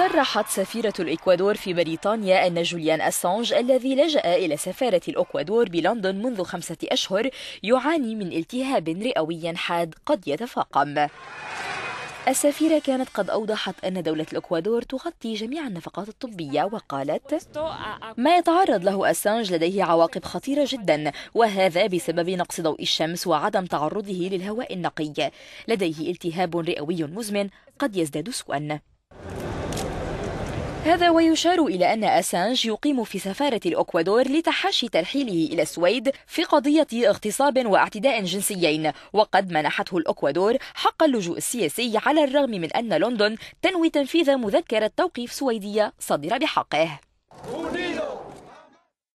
صرحت سفيرة الإكوادور في بريطانيا أن جوليان أسانج الذي لجأ إلى سفارة الإكوادور بلندن منذ خمسة أشهر يعاني من التهاب رئوي حاد قد يتفاقم السفيرة كانت قد أوضحت أن دولة الإكوادور تغطي جميع النفقات الطبية وقالت ما يتعرض له أسانج لديه عواقب خطيرة جدا وهذا بسبب نقص ضوء الشمس وعدم تعرضه للهواء النقي لديه التهاب رئوي مزمن قد يزداد سوءا هذا ويشار إلى أن أسانج يقيم في سفارة الأكوادور لتحاشي ترحيله إلى السويد في قضية اغتصاب واعتداء جنسيين وقد منحته الأكوادور حق اللجوء السياسي على الرغم من أن لندن تنوي تنفيذ مذكرة توقيف سويدية صدر بحقه